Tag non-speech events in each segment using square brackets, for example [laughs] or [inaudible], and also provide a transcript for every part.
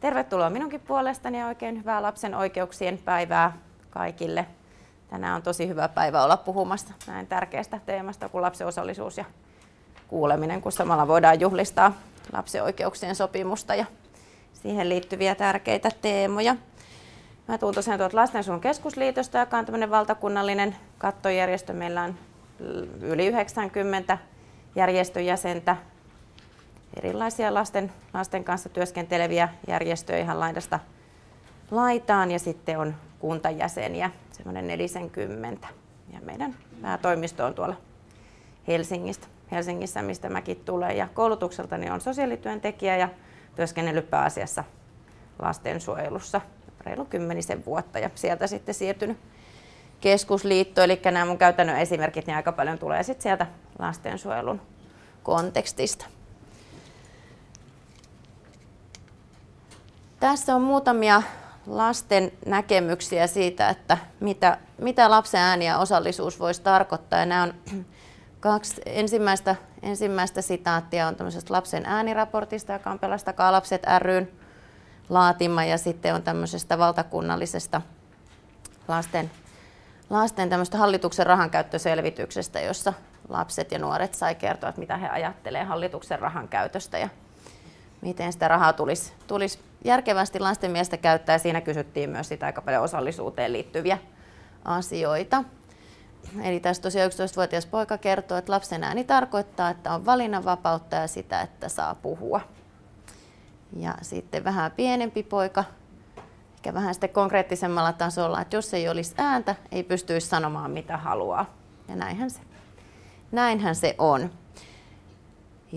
Tervetuloa minunkin puolestani ja oikein hyvää lapsen oikeuksien päivää kaikille. Tänään on tosi hyvä päivä olla puhumassa näin tärkeästä teemasta kuin lapsen osallisuus ja kuuleminen, kun samalla voidaan juhlistaa lapsen oikeuksien sopimusta ja siihen liittyviä tärkeitä teemoja. Mä tuun tosiaan tuolta Lastensuun keskusliitosta, joka on tämmöinen valtakunnallinen kattojärjestö. Meillä on yli 90 järjestöjäsentä erilaisia lasten, lasten kanssa työskenteleviä järjestöjä ihan laidasta laitaan ja sitten on kuntajäseniä, semmoinen 40. Ja meidän päätoimisto on tuolla Helsingistä, Helsingissä, mistä mäkin tulen. Ja koulutukseltani on sosiaalityöntekijä ja työskennellyt pääasiassa lastensuojelussa reilu kymmenisen vuotta ja sieltä sitten siirtynyt keskusliitto, eli nämä mun käytännön esimerkit niin aika paljon tulee sitten sieltä lastensuojelun kontekstista. Tässä on muutamia lasten näkemyksiä siitä, että mitä, mitä lapsen ääni ja osallisuus voisi tarkoittaa. Ja nämä on [clears throat] kaksi ensimmäistä, ensimmäistä sitaattia on lapsen ääniraportista, joka on Pelastakaa lapset ryn laatima ja sitten on tämmöisestä valtakunnallisesta lasten, lasten tämmöistä hallituksen rahankäyttöselvityksestä, jossa lapset ja nuoret sai kertoa, että mitä he ajattelevat hallituksen rahankäytöstä ja miten sitä rahaa tulisi, tulisi järkevästi lasten miestä käyttää. Siinä kysyttiin myös sitä aika paljon osallisuuteen liittyviä asioita. Eli tässä tosiaan 11-vuotias poika kertoo, että lapsen ääni tarkoittaa, että on valinnanvapautta ja sitä, että saa puhua. Ja sitten vähän pienempi poika, ehkä vähän sitten konkreettisemmalla tasolla, että jos ei olisi ääntä, ei pystyisi sanomaan mitä haluaa. Ja näinhän se, näinhän se on.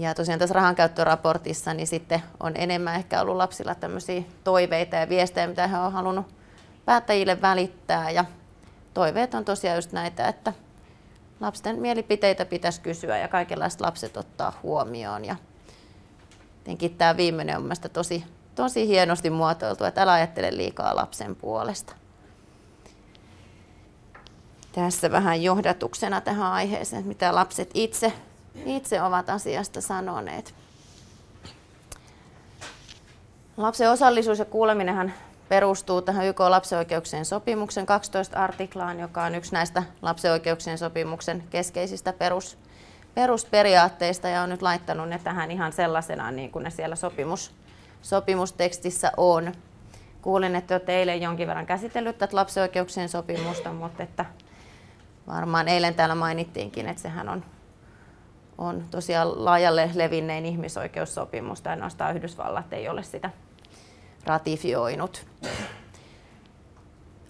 Ja tosiaan tässä rahankäyttöraportissa niin sitten on enemmän ehkä ollut lapsilla tämmöisiä toiveita ja viestejä, mitä he on halunnut päättäjille välittää. Ja toiveet on tosiaan just näitä, että lapsen mielipiteitä pitäisi kysyä ja kaikenlaiset lapset ottaa huomioon. Ja tietenkin tämä viimeinen on mielestäni tosi, tosi hienosti muotoiltu, että älä ajattele liikaa lapsen puolesta. Tässä vähän johdatuksena tähän aiheeseen, mitä lapset itse itse ovat asiasta sanoneet. Lapsen osallisuus ja kuuleminenhan perustuu tähän YK lapsen sopimuksen 12 artiklaan, joka on yksi näistä lapsen oikeuksien sopimuksen keskeisistä perus, perusperiaatteista ja on nyt laittanut ne tähän ihan sellaisenaan niin kuin ne siellä sopimus, sopimustekstissä on. Kuulin, että olette eilen jonkin verran käsitellyt tätä lapsen sopimusta, mutta että varmaan eilen täällä mainittiinkin, että sehän on on tosiaan laajalle levinnein ihmisoikeussopimus, tai ainoastaan Yhdysvallat ei ole sitä ratifioinut.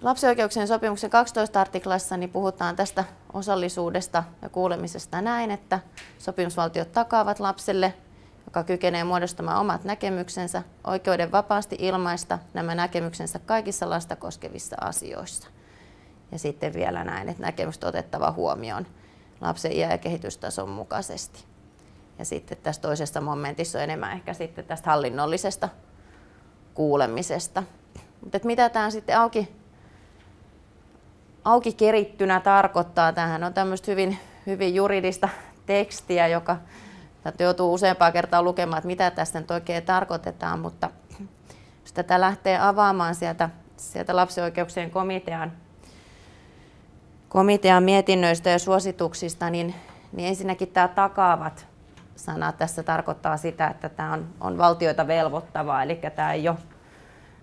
Lapsioikeuksien sopimuksen 12 artiklassa niin puhutaan tästä osallisuudesta ja kuulemisesta näin, että sopimusvaltiot takaavat lapselle, joka kykenee muodostamaan omat näkemyksensä, oikeuden vapaasti ilmaista nämä näkemyksensä kaikissa lasta koskevissa asioissa. Ja sitten vielä näin, että näkemykset otettava huomioon lapsen iän ja kehitystason mukaisesti. Ja sitten tässä toisessa momentissa on enemmän ehkä sitten tästä hallinnollisesta kuulemisesta. Mutta mitä tämä sitten auki, auki kerittynä tarkoittaa? Tämähän on tämmöistä hyvin, hyvin juridista tekstiä, joka joutuu useampaa kertaa lukemaan, että mitä tästä nyt oikein tarkoitetaan, mutta jos tätä lähtee avaamaan sieltä, sieltä lapsioikeuksien komitean komitean mietinnöistä ja suosituksista, niin, niin ensinnäkin tämä takaavat sana tässä tarkoittaa sitä, että tämä on, on valtioita velvoittavaa, eli tämä ei ole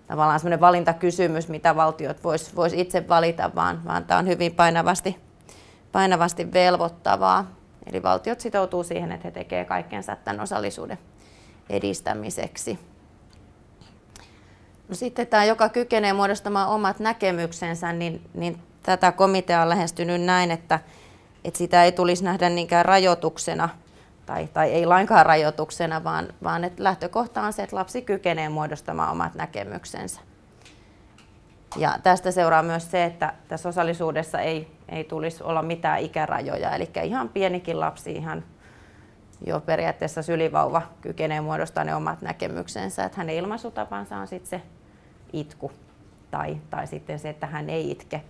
tavallaan sellainen valintakysymys, mitä valtiot vois, vois itse valita, vaan, vaan tämä on hyvin painavasti, painavasti velvoittavaa. Eli valtiot sitoutuu siihen, että he tekevät kaikkensa tämän osallisuuden edistämiseksi. No sitten tämä, joka kykenee muodostamaan omat näkemyksensä, niin, niin tätä komitea on lähestynyt näin, että, että sitä ei tulisi nähdä niinkään rajoituksena tai, tai ei lainkaan rajoituksena, vaan, vaan että lähtökohta on se, että lapsi kykenee muodostamaan omat näkemyksensä. Ja tästä seuraa myös se, että tässä osallisuudessa ei, ei tulisi olla mitään ikärajoja, eli ihan pienikin lapsi ihan jo periaatteessa sylivauva kykenee muodostamaan ne omat näkemyksensä, että hänen ilmaisutapansa on sitten se itku tai, tai sitten se, että hän ei itke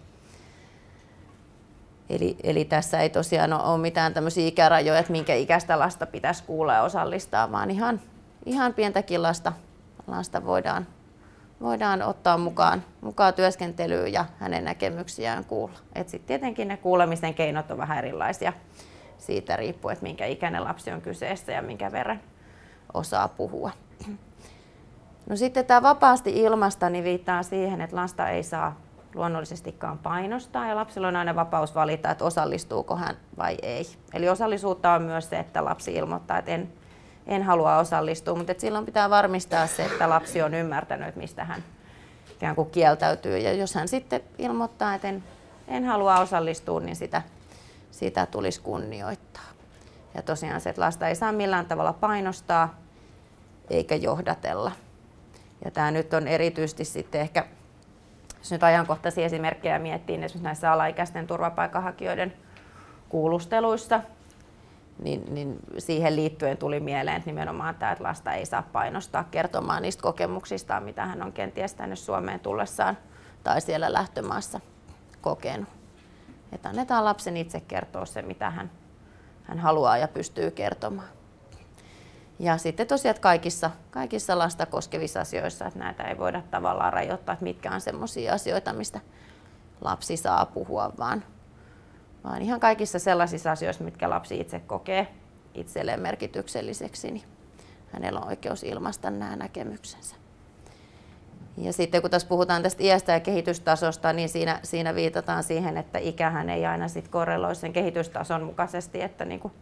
Eli, eli tässä ei tosiaan ole mitään tämmöisiä ikärajoja, että minkä ikäistä lasta pitäisi kuulla ja osallistaa, vaan ihan, ihan pientäkin lasta, lasta voidaan, voidaan ottaa mukaan, mukaan työskentelyyn ja hänen näkemyksiään kuulla. Et sit tietenkin ne kuulemisen keinot ovat vähän erilaisia siitä riippuen, että minkä ikäinen lapsi on kyseessä ja minkä verran osaa puhua. No sitten tämä vapaasti ilmasta niin viittaa siihen, että lasta ei saa luonnollisestikaan painostaa ja lapsilla on aina vapaus valita, että osallistuuko hän vai ei. Eli osallisuutta on myös se, että lapsi ilmoittaa, että en, en halua osallistua, mutta että silloin pitää varmistaa se, että lapsi on ymmärtänyt, mistä hän ikään kuin kieltäytyy. Ja jos hän sitten ilmoittaa, että en, en halua osallistua, niin sitä, sitä tulisi kunnioittaa. Ja tosiaan se, että lasta ei saa millään tavalla painostaa eikä johdatella. Ja tämä nyt on erityisesti sitten ehkä jos nyt ajankohtaisia esimerkkejä miettii niin esimerkiksi näissä alaikäisten turvapaikanhakijoiden kuulusteluissa, niin, niin siihen liittyen tuli mieleen että nimenomaan tämä, että lasta ei saa painostaa kertomaan niistä kokemuksistaan, mitä hän on kenties tänne Suomeen tullessaan tai siellä lähtömaassa kokenut. Että annetaan lapsen itse kertoa se, mitä hän, hän haluaa ja pystyy kertomaan. Ja sitten tosiaan että kaikissa, kaikissa lasta koskevissa asioissa, että näitä ei voida tavallaan rajoittaa, että mitkä on sellaisia asioita, mistä lapsi saa puhua, vaan, vaan ihan kaikissa sellaisissa asioissa, mitkä lapsi itse kokee itselleen merkitykselliseksi, niin hänellä on oikeus ilmaista nämä näkemyksensä. Ja sitten kun tässä puhutaan tästä iästä ja kehitystasosta, niin siinä, siinä viitataan siihen, että ikähän ei aina sit korreloi sen kehitystason mukaisesti, että niin kuin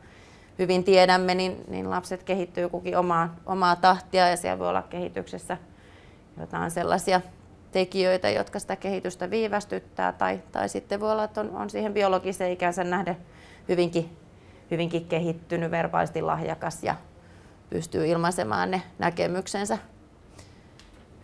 hyvin tiedämme, niin, niin lapset kehittyy kukin omaa, omaa tahtia ja siellä voi olla kehityksessä jotain sellaisia tekijöitä, jotka sitä kehitystä viivästyttää tai, tai sitten voi olla, että on, on siihen biologiseen ikänsä nähden hyvinkin, hyvinkin kehittynyt, verbaalisti lahjakas ja pystyy ilmaisemaan ne näkemyksensä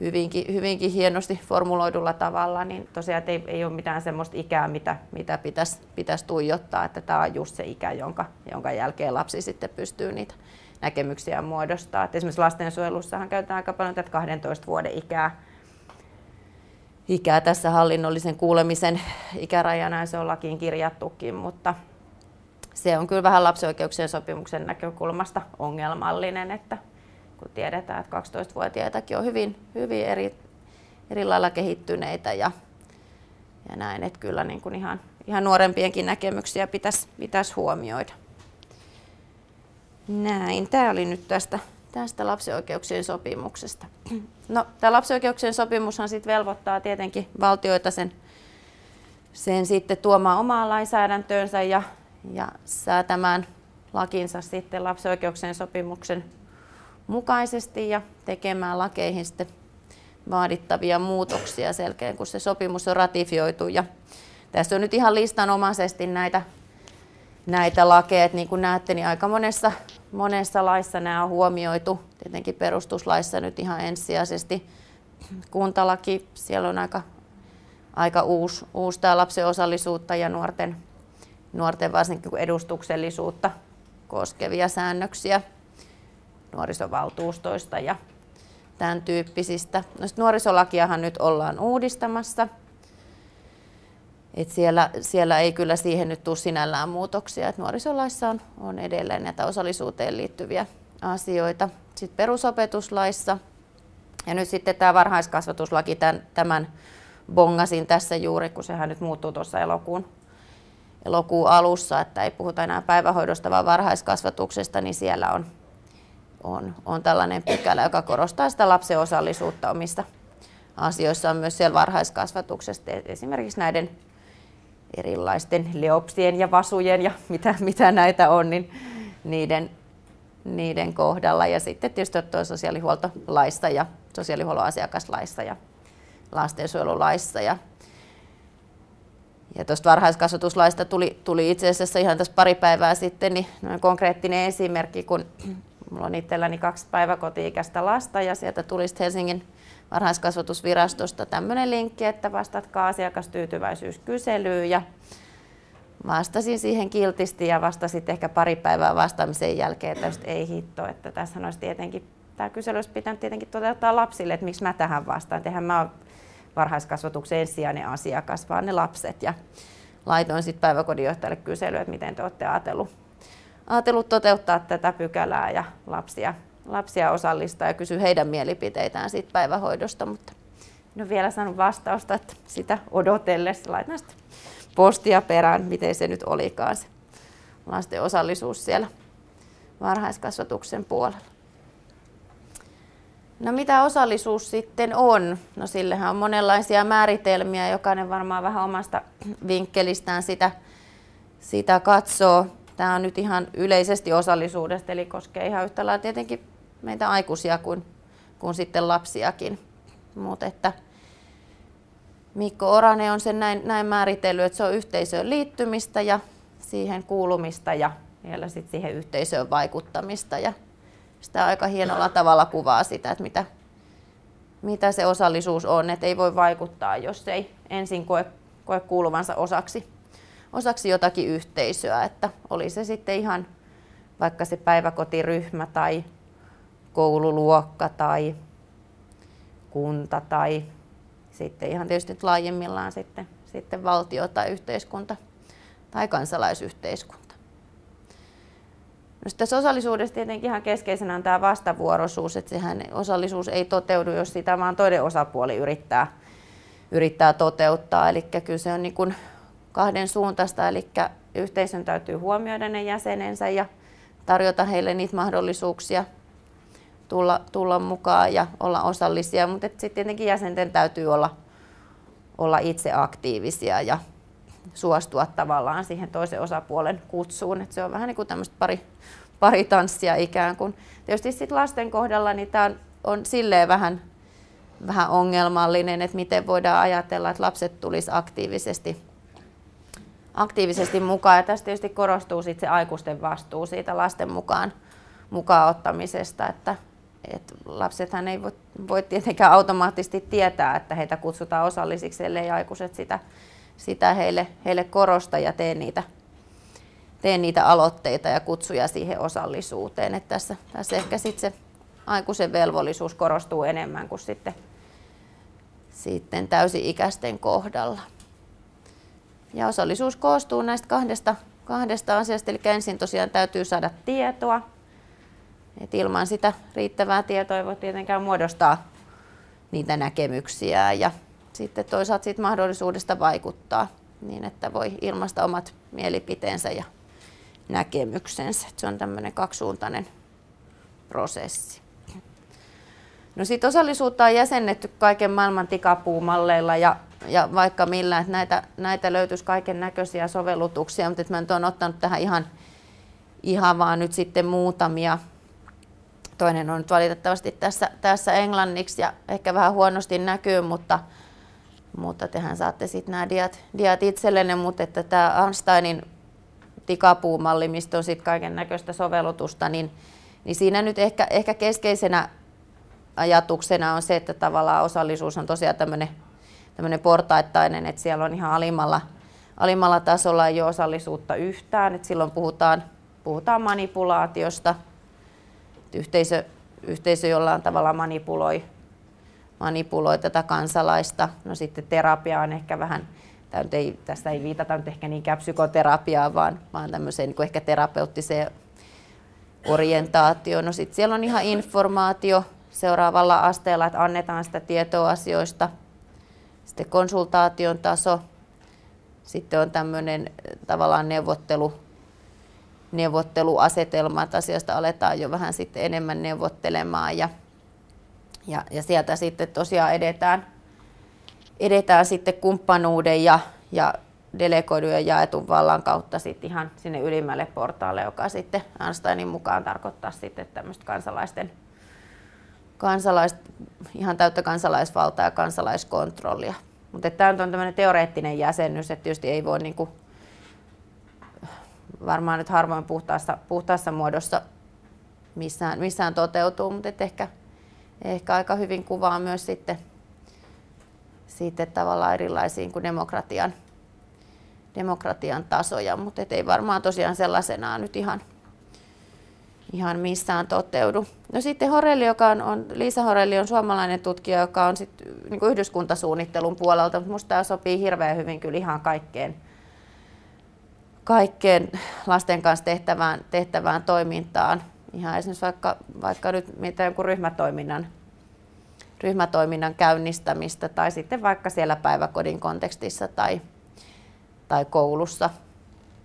hyvinkin, hyvinkin hienosti formuloidulla tavalla, niin tosiaan ei, ei ole mitään semmoista ikää, mitä, mitä pitäisi, pitäisi tuijottaa, että tämä on just se ikä, jonka, jonka jälkeen lapsi sitten pystyy niitä näkemyksiä muodostaa. Et esimerkiksi lastensuojelussahan käytetään aika paljon tätä 12 vuoden ikää, ikää tässä hallinnollisen kuulemisen ikärajana ja se on lakiin kirjattukin, mutta se on kyllä vähän lapsioikeuksien sopimuksen näkökulmasta ongelmallinen, että kun tiedetään, että 12-vuotiaitakin on hyvin, hyvin eri, eri lailla kehittyneitä ja, ja näin, että kyllä niin kuin ihan, ihan nuorempienkin näkemyksiä pitäisi, pitäisi huomioida. Näin, tämä oli nyt tästä, tästä lapsioikeuksien sopimuksesta. No, tämä lapsioikeuksien sopimushan sit velvoittaa tietenkin valtioita sen, sen sitten tuomaan omaan lainsäädäntöönsä ja, ja säätämään lakinsa sitten lapsioikeuksien sopimuksen mukaisesti ja tekemään lakeihin sitten vaadittavia muutoksia selkeän, kun se sopimus on ratifioitu. Ja tässä on nyt ihan listanomaisesti näitä, näitä lakeja, että niin kuin näette, niin aika monessa, monessa laissa nämä on huomioitu. Tietenkin perustuslaissa nyt ihan ensisijaisesti kuntalaki, siellä on aika, aika uusi, uusi tämä lapsen osallisuutta ja nuorten, nuorten varsinkin edustuksellisuutta koskevia säännöksiä nuorisovaltuustoista ja tämän tyyppisistä. No nuorisolakiahan nyt ollaan uudistamassa. Et siellä, siellä ei kyllä siihen nyt tule sinällään muutoksia. Et nuorisolaissa on, on edelleen näitä osallisuuteen liittyviä asioita. Sitten perusopetuslaissa ja nyt sitten tämä varhaiskasvatuslaki, tämän, tämän bongasin tässä juuri, kun sehän nyt muuttuu tuossa elokuun, elokuun alussa, että ei puhuta enää päivähoidosta vaan varhaiskasvatuksesta, niin siellä on on, on tällainen pykälä, joka korostaa sitä lapsen osallisuutta omista asioissaan myös siellä varhaiskasvatuksesta, esimerkiksi näiden erilaisten leopsien ja vasujen ja mitä, mitä näitä on, niin niiden, niiden kohdalla. Ja sitten tietysti tuo sosiaalihuoltolaista ja sosiaalihuollon ja lastensuojelulaissa. Ja, ja tuosta varhaiskasvatuslaista tuli, tuli itse asiassa ihan tässä pari päivää sitten niin konkreettinen esimerkki, kun Mulla on itselläni kaksi päiväkotiikäistä lasta ja sieltä tuli Helsingin varhaiskasvatusvirastosta tämmöinen linkki, että vastatkaa asiakastyytyväisyyskyselyyn ja vastasin siihen kiltisti ja vastasin ehkä pari päivää vastaamisen jälkeen, että ei hitto, että tässä olisi tietenkin, tämä kysely olisi pitänyt tietenkin toteuttaa lapsille, että miksi mä tähän vastaan, tehän mä olen varhaiskasvatuksen ensisijainen asiakas, vaan ne lapset ja laitoin sitten päiväkodinjohtajalle kyselyä, että miten te olette ajatellut ajatellut toteuttaa tätä pykälää ja lapsia, lapsia osallistaa ja kysyä heidän mielipiteitään siitä päivähoidosta, mutta en ole vielä saanut vastausta, että sitä odotellessa laitan sitä postia perään, miten se nyt olikaan se lasten osallisuus siellä varhaiskasvatuksen puolella. No mitä osallisuus sitten on? No sillehän on monenlaisia määritelmiä, jokainen varmaan vähän omasta vinkkelistään sitä, sitä katsoo. Tämä on nyt ihan yleisesti osallisuudesta, eli koskee ihan yhtä lailla tietenkin meitä aikuisia kuin, kuin sitten lapsiakin. Mutta että Mikko Orane on sen näin, näin määritellyt, että se on yhteisöön liittymistä ja siihen kuulumista ja vielä sit siihen yhteisöön vaikuttamista. Ja sitä aika hienolla tavalla kuvaa sitä, että mitä, mitä se osallisuus on, että ei voi vaikuttaa, jos ei ensin koe, koe kuuluvansa osaksi osaksi jotakin yhteisöä, että oli se sitten ihan vaikka se päiväkotiryhmä tai koululuokka tai kunta tai sitten ihan tietysti laajemmillaan sitten, sitten valtio tai yhteiskunta tai kansalaisyhteiskunta. No sitten tässä osallisuudessa tietenkin ihan keskeisenä on tämä vastavuoroisuus, että sehän osallisuus ei toteudu, jos sitä vaan toinen osapuoli yrittää, yrittää toteuttaa. Eli kyllä se on niin kuin kahden suuntaista, eli yhteisön täytyy huomioida ne jäsenensä ja tarjota heille niitä mahdollisuuksia tulla, tulla mukaan ja olla osallisia, mutta sitten tietenkin jäsenten täytyy olla, olla itse aktiivisia ja suostua tavallaan siihen toisen osapuolen kutsuun. Et se on vähän niin kuin tämmöistä pari, pari tanssia ikään kuin. Tietysti sitten lasten kohdalla niin tämä on, on silleen vähän, vähän ongelmallinen, että miten voidaan ajatella, että lapset tulisi aktiivisesti aktiivisesti mukaan. Ja tästä tietysti korostuu sit se aikuisten vastuu siitä lasten mukaan, mukaan ottamisesta, että et lapsethan ei voi, voi tietenkään automaattisesti tietää, että heitä kutsutaan osallisiksi, ellei aikuiset sitä, sitä heille, heille korosta ja tee niitä, tee niitä aloitteita ja kutsuja siihen osallisuuteen. Et tässä, tässä ehkä sitten se aikuisen velvollisuus korostuu enemmän kuin sitten, sitten täysi-ikäisten kohdalla. Ja osallisuus koostuu näistä kahdesta, kahdesta asiasta, eli ensin tosiaan täytyy saada tietoa. Et ilman sitä riittävää tietoa ei voi tietenkään muodostaa niitä näkemyksiä ja sitten toisaalta siitä mahdollisuudesta vaikuttaa niin, että voi ilmaista omat mielipiteensä ja näkemyksensä. Et se on tämmöinen kaksisuuntainen prosessi. No sit osallisuutta on jäsennetty kaiken maailman tikapuumalleilla ja ja vaikka millä, että näitä, näitä löytyisi kaiken näköisiä sovellutuksia, mutta mä nyt olen ottanut tähän ihan, ihan vaan nyt sitten muutamia. Toinen on nyt valitettavasti tässä, tässä englanniksi ja ehkä vähän huonosti näkyy, mutta, mutta tehän saatte sitten nämä diat, diat itsellenne, mutta että tämä Einsteinin tikapuumalli, mistä on sitten kaiken näköistä sovellutusta, niin, niin siinä nyt ehkä, ehkä keskeisenä ajatuksena on se, että tavallaan osallisuus on tosiaan tämmöinen tämmöinen portaittainen, että siellä on ihan alimmalla, alimmalla tasolla ei ole osallisuutta yhtään, että silloin puhutaan, puhutaan manipulaatiosta, että yhteisö, yhteisö jollain tavalla manipuloi, manipuloi tätä kansalaista. No sitten terapia on ehkä vähän, ei, tässä ei viitata nyt ehkä niinkään psykoterapiaan, vaan, vaan tämmöiseen niin ehkä terapeuttiseen orientaatioon. No sitten siellä on ihan informaatio seuraavalla asteella, että annetaan sitä tietoa asioista – sitten konsultaation taso, sitten on tämmöinen eh, tavallaan neuvottelu, neuvotteluasetelma, että asiasta aletaan jo vähän sitten enemmän neuvottelemaan ja, ja, ja sieltä sitten tosiaan edetään, edetään sitten kumppanuuden ja, ja delegoidun ja jaetun vallan kautta sitten ihan sinne ylimmälle portaalle, joka sitten Einsteinin mukaan tarkoittaa sitten tämmöistä kansalaisten kansalais, ihan täyttä kansalaisvaltaa ja kansalaiskontrollia. Mutta tämä on tämmöinen teoreettinen jäsennys, että tietysti ei voi niinku, varmaan nyt harvoin puhtaassa, puhtaassa muodossa missään, missään toteutuu, mutta ehkä, ehkä aika hyvin kuvaa myös sitten, sitten tavallaan erilaisiin kuin demokratian, demokratian tasoja, mutta ei varmaan tosiaan sellaisenaan nyt ihan ihan missään toteudu. No sitten Horelli, joka on, on Liisa Horelli on suomalainen tutkija, joka on sit, niin kuin yhdyskuntasuunnittelun puolelta, mutta minusta tämä sopii hirveän hyvin kyllä ihan kaikkeen, kaikkeen lasten kanssa tehtävään, tehtävään toimintaan. Ihan esimerkiksi vaikka, vaikka nyt mitä jonkun ryhmätoiminnan, ryhmätoiminnan käynnistämistä tai sitten vaikka siellä päiväkodin kontekstissa tai, tai koulussa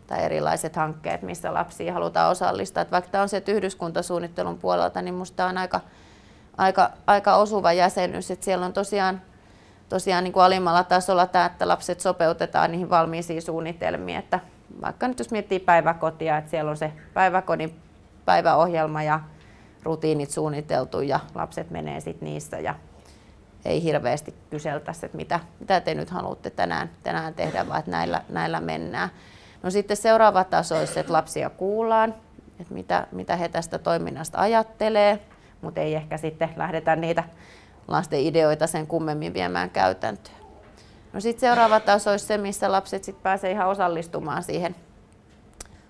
tai erilaiset hankkeet, missä lapsia halutaan osallistaa. Että vaikka tämä on se yhdyskuntasuunnittelun puolelta, niin minusta on aika, aika, aika osuva jäsenyys, että siellä on tosiaan tosiaan niin kuin alimmalla tasolla tämä, että lapset sopeutetaan niihin valmiisiin suunnitelmiin, että vaikka nyt jos miettii päiväkotia, että siellä on se päiväkodin päiväohjelma ja rutiinit suunniteltu ja lapset menee sitten niissä ja ei hirveästi kyseltäisi, että mitä, mitä te nyt haluatte tänään, tänään tehdä, vaan että näillä, näillä mennään. No sitten seuraava taso olisi, että lapsia kuullaan, että mitä, mitä he tästä toiminnasta ajattelee, mutta ei ehkä sitten lähdetä niitä lasten ideoita sen kummemmin viemään käytäntöön. No sitten seuraava taso olisi se, missä lapset sitten pääsee ihan osallistumaan siihen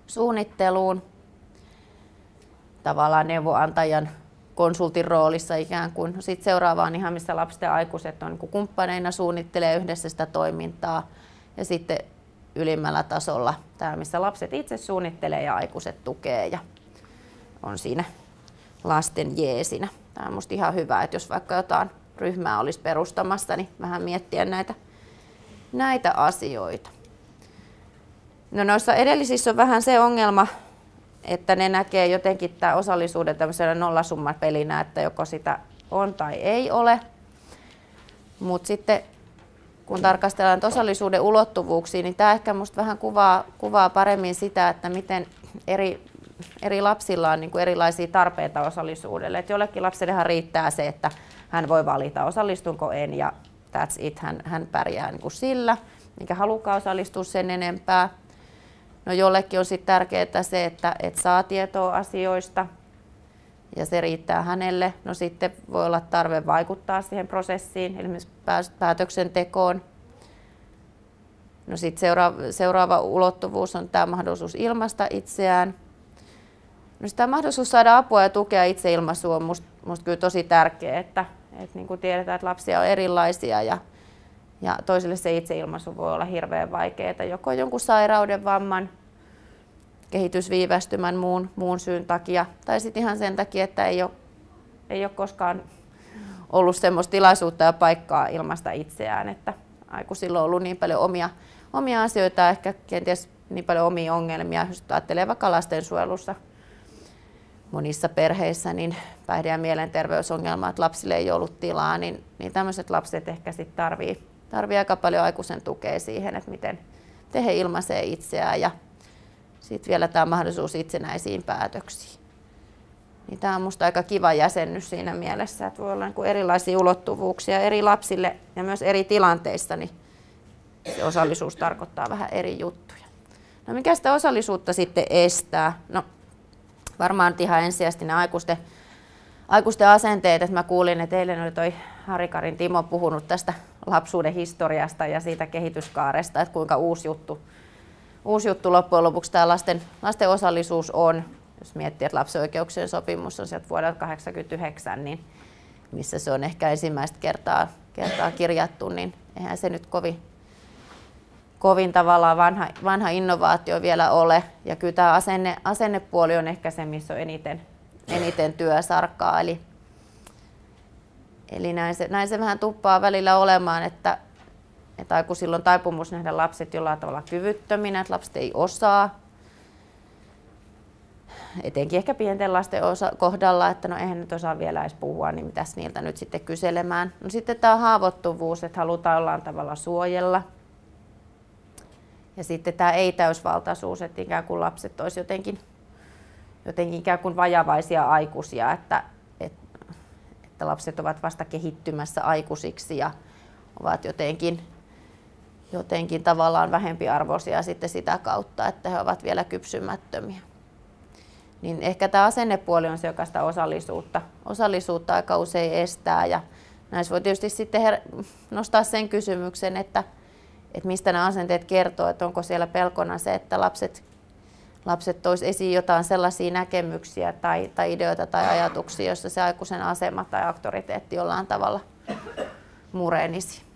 suunnitteluun, tavallaan neuvoantajan konsultin roolissa ikään kuin. No sitten seuraava on ihan, missä lapset ja aikuiset on niin kumppaneina, suunnittelee yhdessä sitä toimintaa. Ja sitten ylimmällä tasolla, tämä missä lapset itse suunnittelee ja aikuiset tukee ja on siinä lasten jeesinä. Tämä on minusta ihan hyvä, että jos vaikka jotain ryhmää olisi perustamassa, niin vähän miettiä näitä, näitä asioita. No noissa edellisissä on vähän se ongelma, että ne näkee jotenkin tämä osallisuuden tämmöisenä pelinä, että joko sitä on tai ei ole. Mutta sitten kun tarkastellaan osallisuuden ulottuvuuksia, niin tämä ehkä minusta vähän kuvaa, kuvaa paremmin sitä, että miten eri, eri lapsilla on niin kuin erilaisia tarpeita osallisuudelle. Et jollekin lapsellehan riittää se, että hän voi valita, osallistunko en, ja that's it, hän, hän pärjää niin kuin sillä, mikä halukaa osallistua sen enempää. No jollekin on sitten tärkeää se, että et saa tietoa asioista, ja se riittää hänelle. No sitten voi olla tarve vaikuttaa siihen prosessiin, esimerkiksi päätöksentekoon. No sitten seuraava, seuraava ulottuvuus on tämä mahdollisuus ilmaista itseään. No sitä mahdollisuus saada apua ja tukea itseilmaisua on musta, musta kyllä tosi tärkeää, että, että niin kuin tiedetään, että lapsia on erilaisia ja, ja toisille se itseilmaisu voi olla hirveän vaikeaa, joko jonkun sairauden, vamman kehitysviivästymän muun, muun syyn takia. Tai sitten ihan sen takia, että ei ole, ei ole koskaan ollut semmoista tilaisuutta ja paikkaa ilmaista itseään, että aikuisilla on ollut niin paljon omia, omia asioita, ehkä kenties niin paljon omia ongelmia, jos ajattelee vaikka lastensuojelussa monissa perheissä, niin päihde- ja mielenterveysongelma, että lapsille ei ollut tilaa, niin, niin tämmöiset lapset ehkä sitten tarvii, tarvii aika paljon aikuisen tukea siihen, että miten, miten he ilmaisee itseään ja sitten vielä tämä mahdollisuus itsenäisiin päätöksiin. Niin tämä on minusta aika kiva jäsennys siinä mielessä, että voi olla niin erilaisia ulottuvuuksia eri lapsille ja myös eri tilanteissa, niin se osallisuus tarkoittaa vähän eri juttuja. No mikä sitä osallisuutta sitten estää? No varmaan ihan ensisijaisesti ne aikuisten, aikuisten asenteet, että mä kuulin, että eilen oli toi Harikarin Timo puhunut tästä lapsuuden historiasta ja siitä kehityskaaresta, että kuinka uusi juttu uusi juttu loppujen lopuksi tämä lasten, lasten osallisuus on, jos miettii, että oikeuksien sopimus on sieltä vuodelta 1989, niin missä se on ehkä ensimmäistä kertaa, kertaa kirjattu, niin eihän se nyt kovin, kovin tavallaan vanha, vanha innovaatio vielä ole. Ja kyllä tämä asenne, asennepuoli on ehkä se, missä on eniten, eniten työsarkkaa. Eli, eli näin, se, näin se vähän tuppaa välillä olemaan, että tai kun silloin taipumus nähdä lapset jollain tavalla kyvyttöminä, että lapset ei osaa, etenkin ehkä pienten lasten osa- kohdalla, että no eihän nyt osaa vielä edes puhua, niin mitäs niiltä nyt sitten kyselemään. No sitten tämä haavoittuvuus, että halutaan jollain tavalla suojella. Ja sitten tämä ei-täysvaltaisuus, että ikään kuin lapset olisi jotenkin, jotenkin ikään kuin vajavaisia aikuisia, että, että, että lapset ovat vasta kehittymässä aikuisiksi ja ovat jotenkin jotenkin tavallaan vähempiarvoisia sitten sitä kautta, että he ovat vielä kypsymättömiä. Niin ehkä tämä asennepuoli on se, joka sitä osallisuutta, osallisuutta aika usein estää. Ja näissä voi tietysti sitten her- nostaa sen kysymyksen, että, että mistä nämä asenteet kertoo, että onko siellä pelkona se, että lapset, lapset tois esiin jotain sellaisia näkemyksiä tai, tai ideoita tai ajatuksia, joissa se aikuisen asema tai auktoriteetti jollain tavalla murenisi.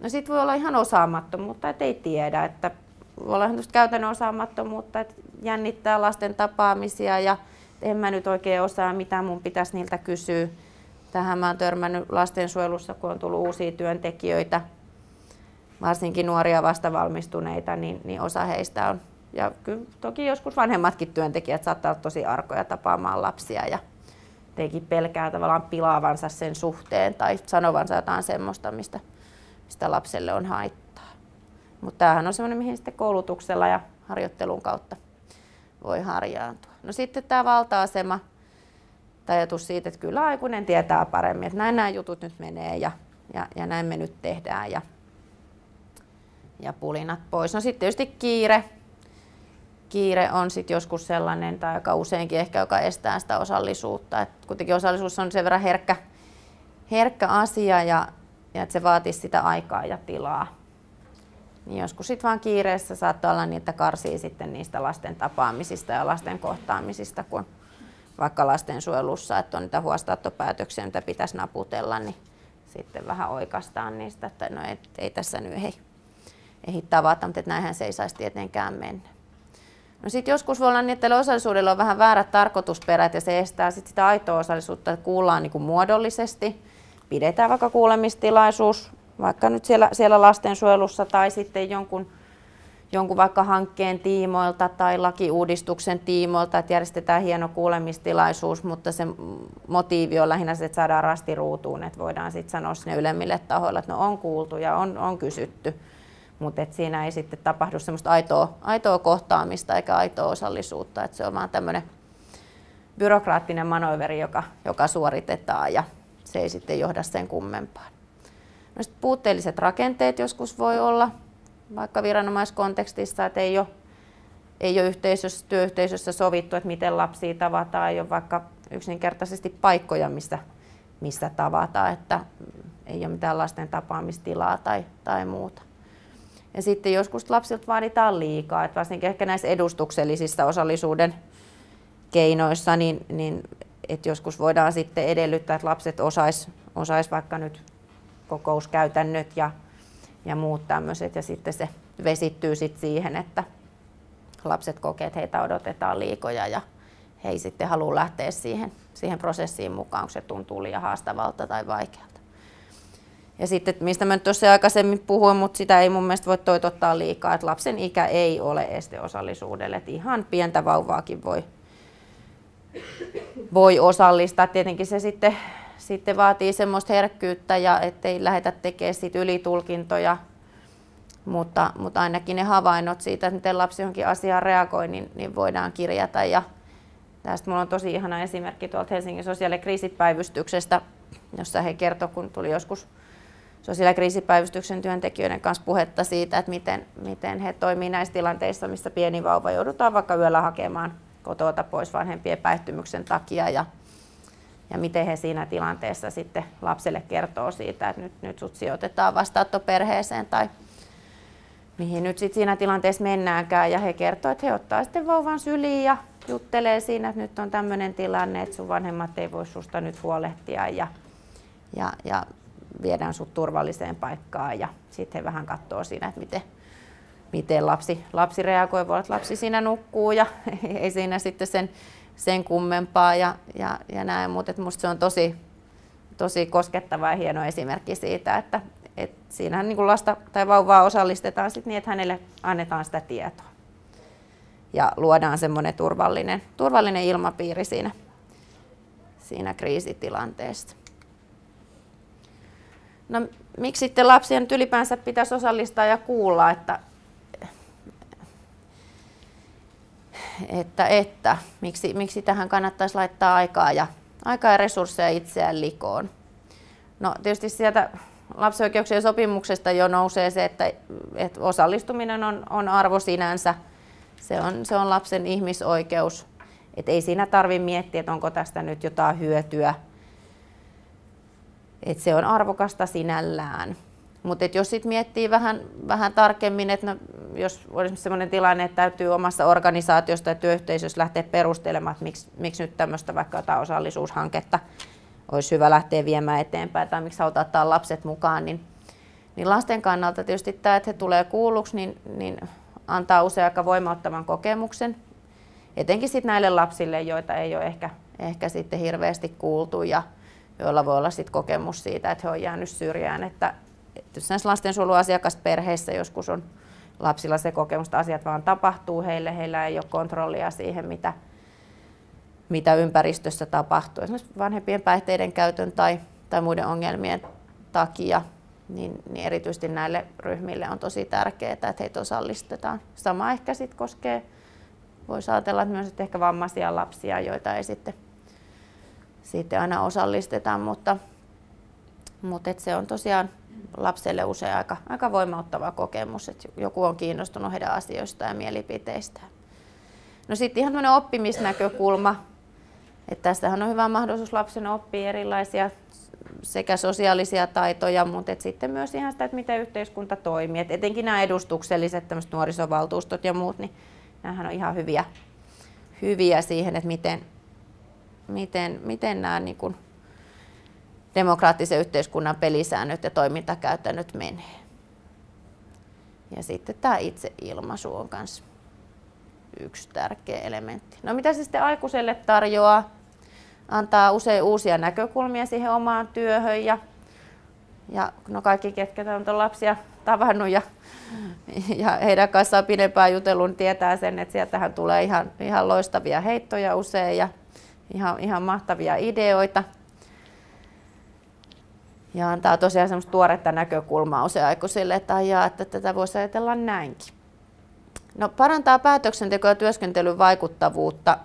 No sit voi olla ihan osaamattomuutta, että ei tiedä, että voi olla ihan käytännön osaamattomuutta, että jännittää lasten tapaamisia ja en mä nyt oikein osaa, mitä mun pitäisi niiltä kysyä. Tähän mä oon törmännyt lastensuojelussa, kun on tullut uusia työntekijöitä, varsinkin nuoria vastavalmistuneita, niin, niin osa heistä on. Ja kyllä toki joskus vanhemmatkin työntekijät saattaa olla tosi arkoja tapaamaan lapsia ja teki pelkää tavallaan pilaavansa sen suhteen tai sanovansa jotain semmoista, mistä sitä lapselle on haittaa. Mutta tämähän on semmoinen, mihin sitten koulutuksella ja harjoittelun kautta voi harjaantua. No sitten tämä valta-asema, tai ajatus siitä, että kyllä aikuinen tietää paremmin, että näin nämä jutut nyt menee ja, ja, ja näin me nyt tehdään ja, ja pulinat pois. No sitten tietysti kiire. Kiire on sitten joskus sellainen, tai aika useinkin ehkä, joka estää sitä osallisuutta. Et kuitenkin osallisuus on sen verran herkkä, herkkä asia ja, ja että se vaatisi sitä aikaa ja tilaa. Niin joskus sitten vaan kiireessä saattaa olla niin, että karsii sitten niistä lasten tapaamisista ja lasten kohtaamisista, kun vaikka lastensuojelussa, että on niitä huostaattopäätöksiä, mitä pitäisi naputella, niin sitten vähän oikastaan niistä, että no ei, ei tässä nyt ei, ei tavata, mutta näinhän se ei saisi tietenkään mennä. No sitten joskus voi olla niin, että osallisuudella on vähän väärät tarkoitusperät ja se estää sit sitä aitoa osallisuutta, että kuullaan niin kuin muodollisesti, pidetään vaikka kuulemistilaisuus, vaikka nyt siellä, siellä lastensuojelussa tai sitten jonkun, jonkun vaikka hankkeen tiimoilta tai lakiuudistuksen tiimoilta, että järjestetään hieno kuulemistilaisuus, mutta se motiivi on lähinnä se, että saadaan rasti ruutuun, että voidaan sitten sanoa sinne ylemmille tahoille, että no on kuultu ja on, on kysytty, mutta että siinä ei sitten tapahdu semmoista aitoa, aitoa kohtaamista eikä aitoa osallisuutta, että se on vaan tämmöinen byrokraattinen manoveri, joka, joka suoritetaan ja se ei sitten johda sen kummempaan. No sit puutteelliset rakenteet joskus voi olla, vaikka viranomaiskontekstissa, että ei ole, ei ole yhteisössä, työyhteisössä sovittu, että miten lapsia tavataan, ei ole vaikka yksinkertaisesti paikkoja, missä, missä tavataan, että ei ole mitään lasten tapaamistilaa tai, tai muuta. Ja sitten joskus lapsilta vaaditaan liikaa, että varsinkin ehkä näissä edustuksellisissa osallisuuden keinoissa, niin, niin et joskus voidaan sitten edellyttää, että lapset osais, osais vaikka nyt kokouskäytännöt ja, ja muut tämmöiset ja sitten se vesittyy sit siihen, että lapset kokee, että heitä odotetaan liikoja ja he ei sitten halua lähteä siihen, siihen prosessiin mukaan, kun se tuntuu liian haastavalta tai vaikealta. Ja sitten, mistä mä nyt tuossa aikaisemmin puhuin, mutta sitä ei mun mielestä voi toitottaa liikaa, että lapsen ikä ei ole este osallisuudelle. Että ihan pientä vauvaakin voi voi osallistaa. Tietenkin se sitten, sitten vaatii semmoista herkkyyttä ja ettei lähdetä tekemään siitä ylitulkintoja, mutta, mutta ainakin ne havainnot siitä, että miten lapsi johonkin asiaan reagoi, niin, niin voidaan kirjata. Ja tästä mulla on tosi ihana esimerkki tuolta Helsingin sosiaali- ja kriisipäivystyksestä, jossa he kertoivat, kun tuli joskus sosiaali- ja kriisipäivystyksen työntekijöiden kanssa puhetta siitä, että miten, miten he toimivat näissä tilanteissa, missä pieni vauva joudutaan vaikka yöllä hakemaan – kotota pois vanhempien päihtymyksen takia ja, ja miten he siinä tilanteessa sitten lapselle kertoo siitä, että nyt, nyt sut sijoitetaan vastaattoperheeseen tai mihin nyt sitten siinä tilanteessa mennäänkään. Ja he kertoo, että he ottaa sitten vauvan syliin ja juttelee siinä, että nyt on tämmöinen tilanne, että sun vanhemmat ei voi susta nyt huolehtia ja, ja, ja viedään sut turvalliseen paikkaan ja sitten he vähän katsoo siinä, että miten, miten lapsi, lapsi reagoi. Voi olla, että lapsi siinä nukkuu ja [laughs] ei siinä sitten sen, sen kummempaa ja, ja, ja näin, mutta minusta se on tosi, tosi koskettava ja hieno esimerkki siitä, että et siinähän niin lasta tai vauvaa osallistetaan sit niin, että hänelle annetaan sitä tietoa ja luodaan semmoinen turvallinen, turvallinen ilmapiiri siinä, siinä kriisitilanteessa. No, miksi sitten lapsien ylipäänsä pitäisi osallistaa ja kuulla, että, että, että miksi, miksi tähän kannattaisi laittaa aikaa ja, aikaa ja resursseja itseään likoon. No tietysti sieltä lapsioikeuksien sopimuksesta jo nousee se, että, että osallistuminen on, on arvo sinänsä. Se on, se on lapsen ihmisoikeus. Et ei siinä tarvitse miettiä, että onko tästä nyt jotain hyötyä. Et se on arvokasta sinällään. Mutta jos sitten miettii vähän, vähän tarkemmin, että no, jos olisi sellainen tilanne, että täytyy omassa organisaatiosta ja työyhteisössä lähteä perustelemaan, että miksi, miksi nyt tämmöistä vaikka jotain osallisuushanketta olisi hyvä lähteä viemään eteenpäin tai miksi halutaan ottaa lapset mukaan, niin, niin lasten kannalta tietysti tämä, että he tulee kuulluksi, niin, niin antaa usein aika voimauttavan kokemuksen, etenkin sit näille lapsille, joita ei ole ehkä, ehkä sitten hirveästi kuultu ja joilla voi olla sit kokemus siitä, että he on jäänyt syrjään, että jos näissä lastensuojeluasiakasperheissä joskus on lapsilla se kokemus, että asiat vaan tapahtuu heille, heillä ei ole kontrollia siihen, mitä, mitä ympäristössä tapahtuu. Esimerkiksi vanhempien päihteiden käytön tai, tai muiden ongelmien takia, niin, niin erityisesti näille ryhmille on tosi tärkeää, että heitä osallistetaan. Sama ehkä sitten koskee, voisi ajatella että myös että ehkä vammaisia lapsia, joita ei sitten, sitten aina osallistetaan, mutta mutta se on tosiaan lapselle usein aika, aika voimauttava kokemus, että joku on kiinnostunut heidän asioistaan ja mielipiteistään. No sitten ihan tämmöinen oppimisnäkökulma, että tästähän on hyvä mahdollisuus lapsen oppia erilaisia sekä sosiaalisia taitoja, mutta et sitten myös ihan sitä, että miten yhteiskunta toimii. Et etenkin nämä edustukselliset tämmöiset nuorisovaltuustot ja muut, niin nämähän on ihan hyviä, hyviä siihen, että miten, miten, miten nämä niin kuin demokraattisen yhteiskunnan pelisäännöt ja toimintakäytännöt menee. Ja sitten tämä itseilmaisu on myös yksi tärkeä elementti. No mitä se sitten aikuiselle tarjoaa? Antaa usein uusia näkökulmia siihen omaan työhön ja, ja no kaikki, ketkä on lapsia tavannut ja, ja heidän kanssaan pidempään jutellut, niin tietää sen, että sieltähän tulee ihan, ihan loistavia heittoja usein ja ihan, ihan mahtavia ideoita – ja antaa tosiaan semmoista tuoretta näkökulmaa useaikuisille, että ajaa, että tätä voisi ajatella näinkin. No, parantaa päätöksenteko- ja työskentelyn vaikuttavuutta.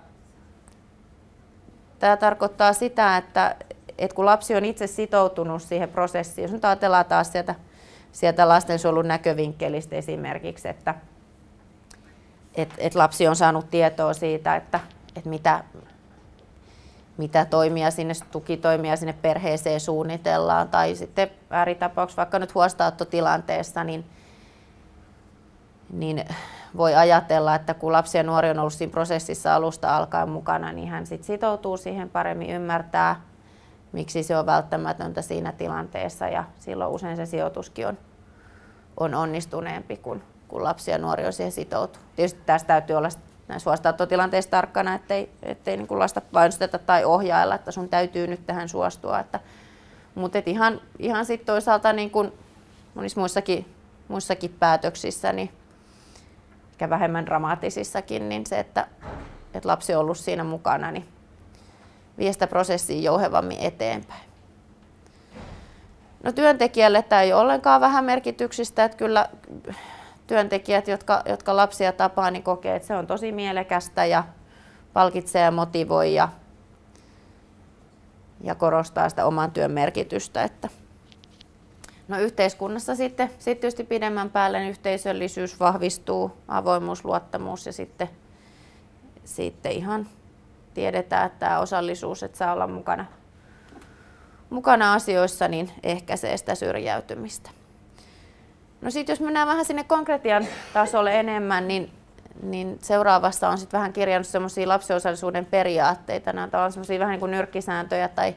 Tämä tarkoittaa sitä, että, että kun lapsi on itse sitoutunut siihen prosessiin, jos nyt ajatellaan taas sieltä, sieltä lastensuojelun näkövinkkelistä esimerkiksi, että että että lapsi on saanut tietoa siitä, että että mitä, mitä toimia sinne, tukitoimia sinne perheeseen suunnitellaan, tai sitten ääritapauksessa vaikka nyt huostaanottotilanteessa, niin, niin voi ajatella, että kun lapsi ja nuori on ollut siinä prosessissa alusta alkaen mukana, niin hän sitten sitoutuu siihen paremmin, ymmärtää, miksi se on välttämätöntä siinä tilanteessa, ja silloin usein se sijoituskin on, on onnistuneempi, kun, kun lapsi ja nuori on siihen sitoutunut. Tietysti tässä täytyy olla näissä vastaanottotilanteissa tarkkana, ettei, ettei niin lasta painosteta tai ohjailla, että sun täytyy nyt tähän suostua. Että, mutta et ihan, ihan sitten toisaalta niin kuin monissa muissakin, muissakin päätöksissä, niin ehkä vähemmän dramaattisissakin, niin se, että, että lapsi on ollut siinä mukana, niin vie sitä prosessia jouhevammin eteenpäin. No työntekijälle tämä ei ole ollenkaan vähän merkityksistä, että kyllä työntekijät, jotka, jotka lapsia tapaa, niin kokee, että se on tosi mielekästä ja palkitsee ja motivoi ja, ja korostaa sitä oman työn merkitystä. Että. No yhteiskunnassa sitten, sitten tietysti pidemmän päälle niin yhteisöllisyys vahvistuu, avoimuus, luottamus ja sitten, sitten ihan tiedetään, että tämä osallisuus, että saa olla mukana, mukana asioissa, niin ehkäisee sitä syrjäytymistä. No sitten jos mennään vähän sinne konkretian tasolle enemmän, niin, niin seuraavassa on sitten vähän kirjannut semmoisia lapsiosallisuuden periaatteita. Nämä on tavallaan semmoisia vähän niin kuin nyrkkisääntöjä tai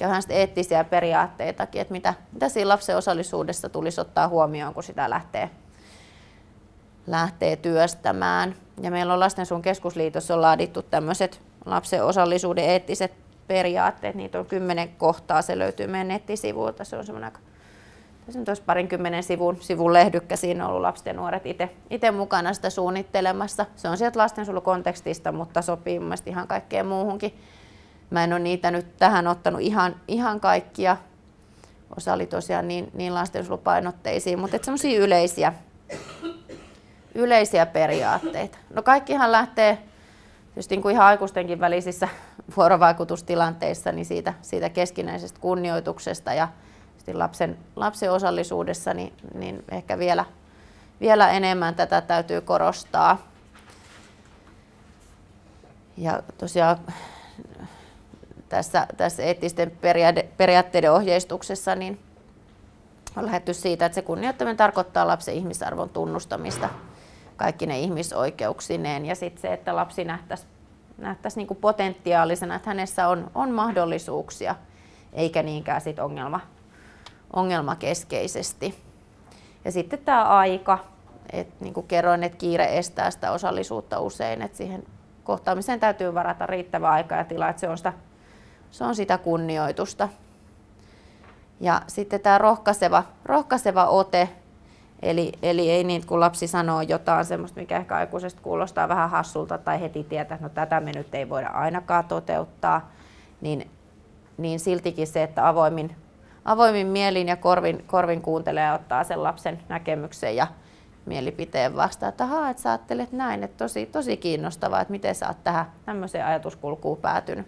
vähän sitten eettisiä periaatteitakin, että mitä, mitä siinä lapsen osallisuudessa tulisi ottaa huomioon, kun sitä lähtee, lähtee työstämään. Ja meillä on Lastensuun keskusliitossa on laadittu tämmöiset lapsen osallisuuden eettiset periaatteet, niitä on kymmenen kohtaa, se löytyy meidän nettisivuilta, se on semmoinen aika se olisi parinkymmenen sivun, sivun lehdykkä. Siinä on ollut lapset ja nuoret itse mukana sitä suunnittelemassa. Se on sieltä lastensuojelukontekstista, mutta sopii mun ihan kaikkeen muuhunkin. Mä en ole niitä nyt tähän ottanut ihan, ihan kaikkia. Osa oli tosiaan niin, niin lastensuojelupainotteisiin, mutta semmoisia yleisiä, yleisiä periaatteita. No kaikkihan lähtee just niin kuin ihan aikuistenkin välisissä [laughs] vuorovaikutustilanteissa niin siitä, siitä keskinäisestä kunnioituksesta ja, tietysti lapsen, lapsen osallisuudessa, niin, niin ehkä vielä, vielä enemmän tätä täytyy korostaa. Ja tosiaan tässä, tässä eettisten periaatteiden ohjeistuksessa niin on lähdetty siitä, että se kunnioittaminen tarkoittaa lapsen ihmisarvon tunnustamista kaikki ne ihmisoikeuksineen ja sitten se, että lapsi nähtäisi nähtäisi niin potentiaalisena, että hänessä on, on mahdollisuuksia eikä niinkään sit ongelma ongelmakeskeisesti. Ja sitten tämä aika, että niin kuin kerroin, että kiire estää sitä osallisuutta usein, että siihen kohtaamiseen täytyy varata riittävä aika ja tila, että se on sitä, se on sitä kunnioitusta. Ja sitten tämä rohkaiseva, rohkaiseva ote, eli, eli ei niin, kun lapsi sanoo jotain semmoista, mikä ehkä aikuisesta kuulostaa vähän hassulta tai heti tietää, että no tätä me nyt ei voida ainakaan toteuttaa, niin, niin siltikin se, että avoimin avoimin mielin ja korvin, korvin kuuntelee ja ottaa sen lapsen näkemyksen ja mielipiteen vastaan, että haa, että sä ajattelet näin, että tosi, tosi kiinnostavaa, että miten sä oot tähän tämmöiseen ajatuskulkuun päätynyt.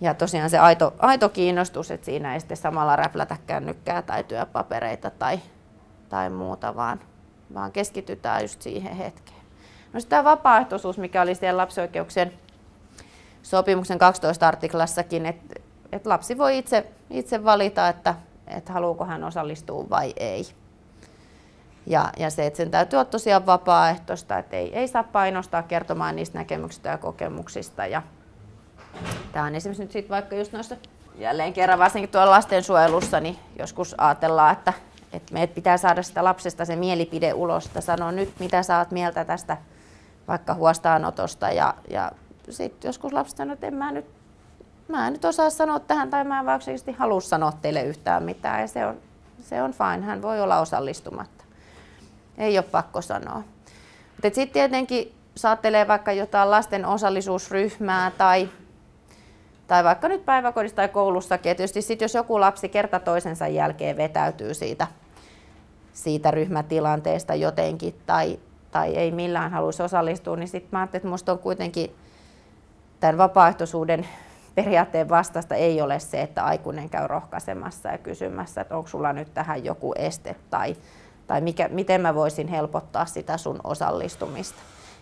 Ja tosiaan se aito, aito kiinnostus, että siinä ei sitten samalla räplätä kännykkää tai työpapereita tai, tai muuta, vaan, vaan keskitytään just siihen hetkeen. No sitä vapaaehtoisuus, mikä oli siellä lapsioikeuksien sopimuksen 12 artiklassakin, että että lapsi voi itse, itse valita, että, että haluuko hän osallistua vai ei. Ja, ja se, että sen täytyy olla tosiaan vapaaehtoista, että ei, ei saa painostaa kertomaan niistä näkemyksistä ja kokemuksista. Ja tämä on esimerkiksi nyt sit vaikka just noissa, jälleen kerran varsinkin tuolla lastensuojelussa, niin joskus ajatellaan, että, että meidät pitää saada sitä lapsesta se mielipide ulos, että sanoo nyt mitä sä oot mieltä tästä vaikka huostaanotosta ja, ja sitten joskus lapset sanoo, että en mä nyt mä en nyt osaa sanoa tähän tai mä en vaan halua sanoa teille yhtään mitään ja se on, se on fine, hän voi olla osallistumatta. Ei ole pakko sanoa. Mutta sitten tietenkin saattelee vaikka jotain lasten osallisuusryhmää tai, tai vaikka nyt päiväkodissa tai koulussakin. Ja tietysti sit jos joku lapsi kerta toisensa jälkeen vetäytyy siitä, siitä ryhmätilanteesta jotenkin tai, tai ei millään haluaisi osallistua, niin sitten mä ajattelin, että musta on kuitenkin tämän vapaaehtoisuuden periaatteen vastasta ei ole se, että aikuinen käy rohkaisemassa ja kysymässä, että onko sulla nyt tähän joku este tai, tai mikä, miten mä voisin helpottaa sitä sun osallistumista.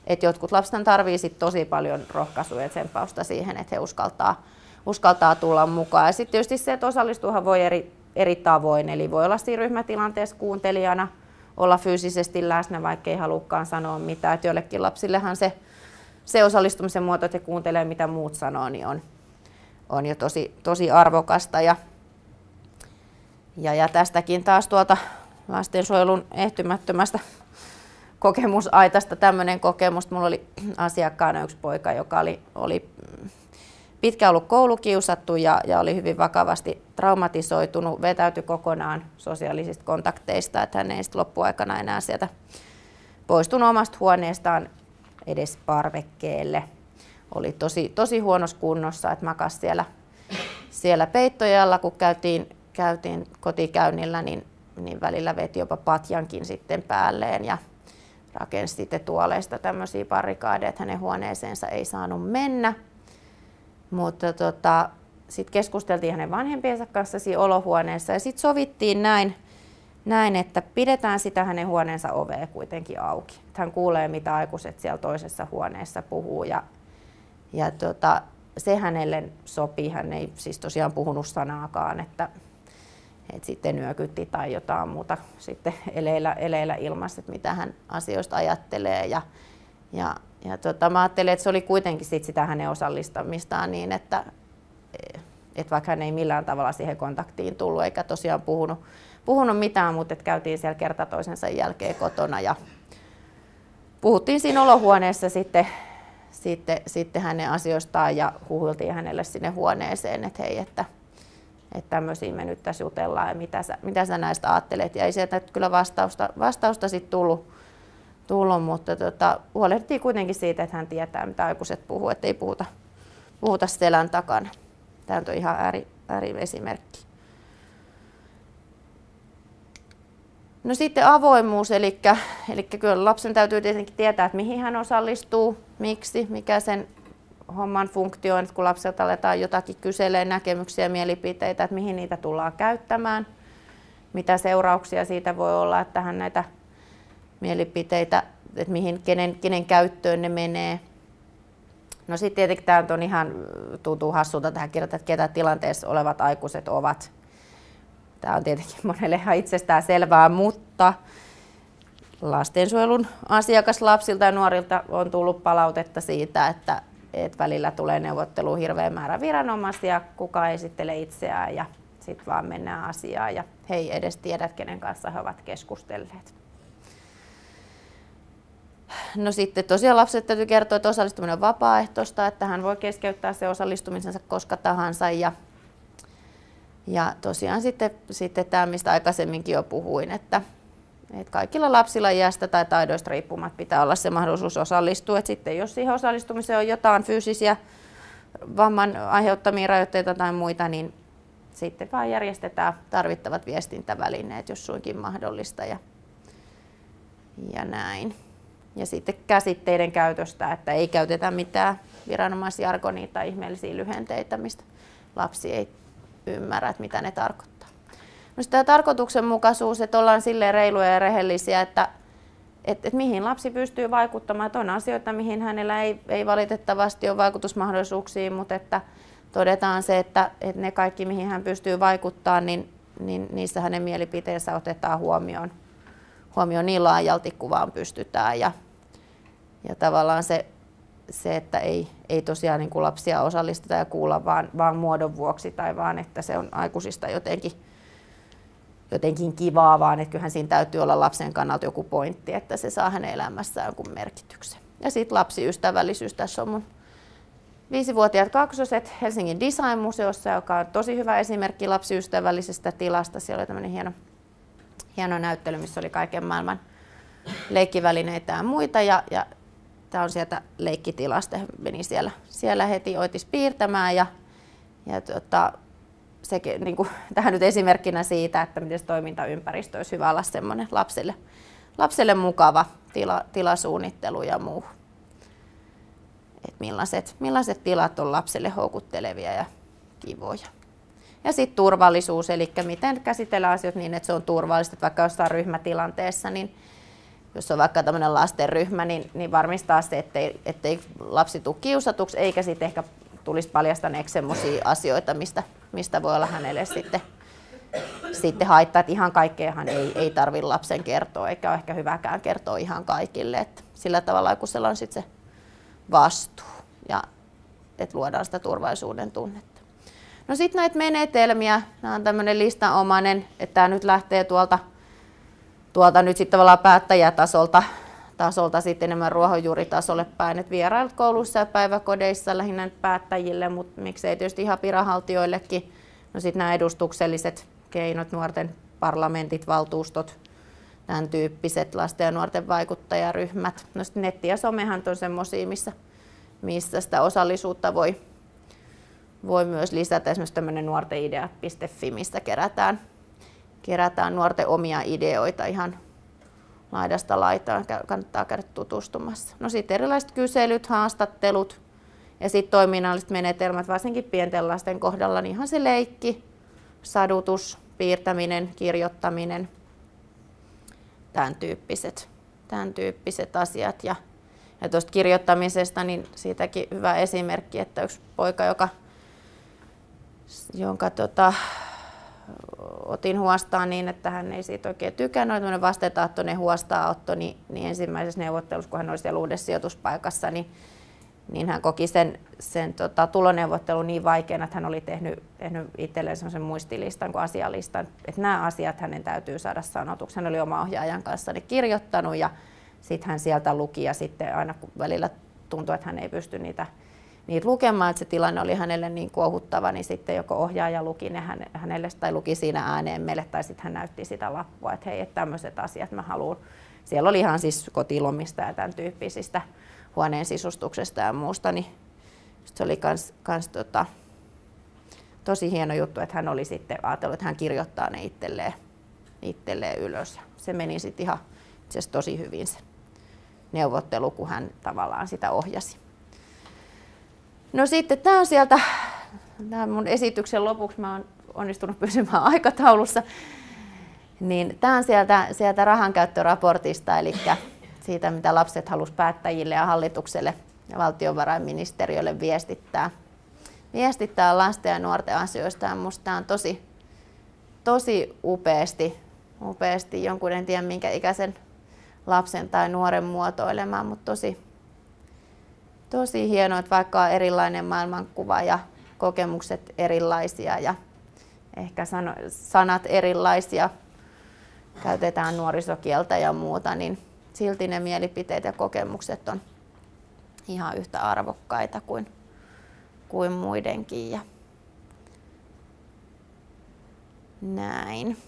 Et jotkut lapset tarvitsevat sit tosi paljon rohkaisuja ja tsempausta siihen, että he uskaltaa, uskaltaa tulla mukaan. Ja sitten tietysti se, että osallistuuhan voi eri, eri tavoin, eli voi olla siinä ryhmätilanteessa kuuntelijana, olla fyysisesti läsnä, vaikka ei halukkaan sanoa mitään. Et joillekin lapsillehan se, se osallistumisen muoto, että kuuntelee mitä muut sanoo, niin on, on jo tosi, tosi arvokasta. Ja, ja, ja tästäkin taas tuota lastensuojelun ehtymättömästä kokemusaitasta tämmöinen kokemus. Mulla oli asiakkaana yksi poika, joka oli, oli pitkä ollut koulukiusattu ja, ja oli hyvin vakavasti traumatisoitunut, vetäytyi kokonaan sosiaalisista kontakteista, että hän ei sitten loppuaikana enää sieltä poistunut omasta huoneestaan edes parvekkeelle oli tosi, tosi huonossa kunnossa, että makas siellä, siellä peittojalla, kun käytiin, käytiin kotikäynnillä, niin, niin välillä veti jopa patjankin sitten päälleen ja rakensi sitten tuoleista tämmöisiä parikaadeja, että hänen huoneeseensa ei saanut mennä. Mutta tota, sitten keskusteltiin hänen vanhempiensa kanssa siinä olohuoneessa ja sitten sovittiin näin, näin, että pidetään sitä hänen huoneensa ovea kuitenkin auki. Hän kuulee, mitä aikuiset siellä toisessa huoneessa puhuu ja ja tuota, se hänelle sopii, hän ei siis tosiaan puhunut sanaakaan, että, että sitten nyökytti tai jotain muuta sitten eleillä, eleillä ilmassa, että mitä hän asioista ajattelee. Ja, ja, ja tuota, mä ajattelin, että se oli kuitenkin sit sitä hänen osallistamistaan niin, että et vaikka hän ei millään tavalla siihen kontaktiin tullut eikä tosiaan puhunut, puhunut mitään, mutta että käytiin siellä kerta toisensa jälkeen kotona ja puhuttiin siinä olohuoneessa sitten sitten, sitten hänen asioistaan ja huhuiltiin hänelle sinne huoneeseen, että hei, että, että tämmöisiä me nyt tässä jutellaan ja mitä sä, mitä sä näistä ajattelet. Ja ei sieltä kyllä vastausta, vastausta sitten tullut, tullut, mutta tota, huolehdittiin kuitenkin siitä, että hän tietää, mitä aikuiset puhuu, että ei puhuta, puhuta selän takana. Tämä on ihan ääri, esimerkki No sitten avoimuus, eli, eli kyllä lapsen täytyy tietenkin tietää, että mihin hän osallistuu, miksi, mikä sen homman funktio on, että kun lapselta aletaan jotakin kyselee näkemyksiä ja mielipiteitä, että mihin niitä tullaan käyttämään, mitä seurauksia siitä voi olla, että hän näitä mielipiteitä, että mihin, kenen, kenen käyttöön ne menee. No sitten tietenkin tämä on ihan, tuntuu hassulta tähän kirjoittaa, että ketä tilanteessa olevat aikuiset ovat Tämä on tietenkin [laughs] monelle ihan itsestään selvää, mutta lastensuojelun asiakaslapsilta ja nuorilta on tullut palautetta siitä, että, että välillä tulee neuvottelu hirveä määrä viranomaisia, kuka esittelee itseään ja sitten vaan mennään asiaan ja he ei edes tiedä, kenen kanssa he ovat keskustelleet. No sitten tosiaan lapset täytyy kertoa, että osallistuminen on vapaaehtoista, että hän voi keskeyttää se osallistumisensa koska tahansa ja ja tosiaan sitten, sitten tämä, mistä aikaisemminkin jo puhuin, että, että kaikilla lapsilla iästä tai taidoista riippumatta pitää olla se mahdollisuus osallistua. Et sitten jos siihen osallistumiseen on jotain fyysisiä vamman aiheuttamia rajoitteita tai muita, niin sitten vaan järjestetään tarvittavat viestintävälineet, jos suinkin mahdollista. Ja, ja näin. Ja sitten käsitteiden käytöstä, että ei käytetä mitään viranomaisjargonia tai ihmeellisiä lyhenteitä, mistä lapsi ei ymmärrät, mitä ne tarkoittaa. No tämä tarkoituksenmukaisuus, että ollaan sille reiluja ja rehellisiä, että et, et mihin lapsi pystyy vaikuttamaan. että on asioita, mihin hänellä ei, ei valitettavasti ole vaikutusmahdollisuuksia, mutta että todetaan se, että, että ne kaikki, mihin hän pystyy vaikuttamaan, niin, niin niissä hänen mielipiteensä otetaan huomioon, huomioon niin laajalti kuin vaan pystytään. Ja, ja tavallaan se se, että ei, ei tosiaan niin kuin lapsia osallisteta ja kuulla vaan, vaan muodon vuoksi tai vaan, että se on aikuisista jotenkin, jotenkin kivaa, vaan että kyllähän siinä täytyy olla lapsen kannalta joku pointti, että se saa hänen elämässään jonkun merkityksen. Ja sitten lapsiystävällisyys. Tässä on mun viisivuotiaat kaksoset Helsingin Design-museossa, joka on tosi hyvä esimerkki lapsiystävällisestä tilasta. Siellä oli tämmöinen hieno, hieno näyttely, missä oli kaiken maailman leikkivälineitä ja muita. Ja, ja Tämä on sieltä leikkitilasta, meni siellä, siellä heti oitis piirtämään ja, ja tota, sekin, niin kuin, [laughs] tähän nyt esimerkkinä siitä, että miten toimintaympäristö olisi hyvä olla semmoinen lapselle, lapselle mukava tila, tilasuunnittelu ja muu. Et millaiset, millaiset tilat on lapselle houkuttelevia ja kivoja. Ja sitten turvallisuus, eli miten käsitellään asiat niin, että se on turvallista, että vaikka jossain ryhmätilanteessa, niin jos on vaikka tämmöinen lastenryhmä, niin, niin varmistaa se, ettei, ettei lapsi tule kiusatuksi, eikä sitten ehkä tulisi paljastaneeksi sellaisia asioita, mistä, mistä voi olla hänelle sitten, sitten haittaa. Että ihan kaikkeahan ei, ei tarvitse lapsen kertoa, eikä ole ehkä hyväkään kertoa ihan kaikille. Että sillä tavalla, kun siellä on sitten se vastuu ja että luodaan sitä turvallisuuden tunnetta. No sitten näitä menetelmiä, nämä on tämmöinen listanomainen, että tämä nyt lähtee tuolta – tuolta nyt sitten tavallaan päättäjätasolta tasolta sitten enemmän ruohonjuuritasolle päin, että vierailut kouluissa ja päiväkodeissa lähinnä päättäjille, mutta miksei tietysti ihan viranhaltijoillekin. No sitten nämä edustukselliset keinot, nuorten parlamentit, valtuustot, tämän tyyppiset lasten ja nuorten vaikuttajaryhmät. No sitten netti ja somehan on semmoisia, missä, missä sitä osallisuutta voi, voi myös lisätä. Esimerkiksi tämmöinen nuortenideat.fi, missä kerätään kerätään nuorten omia ideoita ihan laidasta laitaan. Kannattaa käydä tutustumassa. No sitten erilaiset kyselyt, haastattelut ja sitten toiminnalliset menetelmät, varsinkin pienten lasten kohdalla, niin ihan se leikki, sadutus, piirtäminen, kirjoittaminen, tämän tyyppiset, tämän tyyppiset asiat. Ja, ja tuosta kirjoittamisesta, niin siitäkin hyvä esimerkki, että yksi poika, joka, jonka tota, otin huostaan niin, että hän ei siitä oikein tykännyt. Tämmöinen vastentahtoinen huostaanotto, niin, niin ensimmäisessä neuvottelussa, kun hän oli siellä uudessa sijoituspaikassa, niin, niin hän koki sen, sen tota, tuloneuvottelun niin vaikeana, että hän oli tehnyt, tehnyt itselleen sellaisen muistilistan kuin asialistan, että nämä asiat hänen täytyy saada sanotuksi. Hän oli oma ohjaajan kanssa ne kirjoittanut ja sitten hän sieltä luki ja sitten aina kun välillä tuntui, että hän ei pysty niitä niitä lukemaan, että se tilanne oli hänelle niin kuohuttava, niin sitten joko ohjaaja luki ne hänelle tai luki siinä ääneen meille, tai sitten hän näytti sitä lappua, että hei, että tämmöiset asiat mä haluan. Siellä oli ihan siis kotilomista ja tämän tyyppisistä huoneen sisustuksesta ja muusta, niin se oli kans, kans tota, tosi hieno juttu, että hän oli sitten ajatellut, että hän kirjoittaa ne itselleen, itselleen ylös. Se meni sitten ihan itse tosi hyvin se neuvottelu, kun hän tavallaan sitä ohjasi. No sitten tämä on sieltä, tämä mun esityksen lopuksi, mä oon onnistunut pysymään [laughs] aikataulussa, niin tämä on sieltä, sieltä rahankäyttöraportista, eli siitä, mitä lapset halusivat päättäjille ja hallitukselle ja valtiovarainministeriölle viestittää, viestittää lasten ja nuorten asioista. Ja musta tämä on tosi, tosi upeasti, upeasti jonkun en tiedä minkä ikäisen lapsen tai nuoren muotoilemaan, mutta tosi tosi hienoa, että vaikka on erilainen maailmankuva ja kokemukset erilaisia ja ehkä sanat erilaisia, käytetään nuorisokieltä ja muuta, niin silti ne mielipiteet ja kokemukset on ihan yhtä arvokkaita kuin, kuin muidenkin. Ja näin.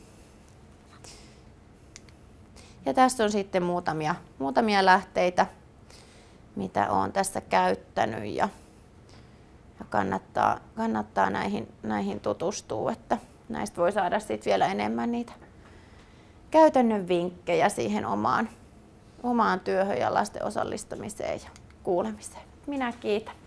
Ja tässä on sitten muutamia, muutamia lähteitä mitä olen tässä käyttänyt ja, ja kannattaa, kannattaa näihin, näihin tutustua, että näistä voi saada sitten vielä enemmän niitä käytännön vinkkejä siihen omaan, omaan työhön ja lasten osallistamiseen ja kuulemiseen. Minä kiitän.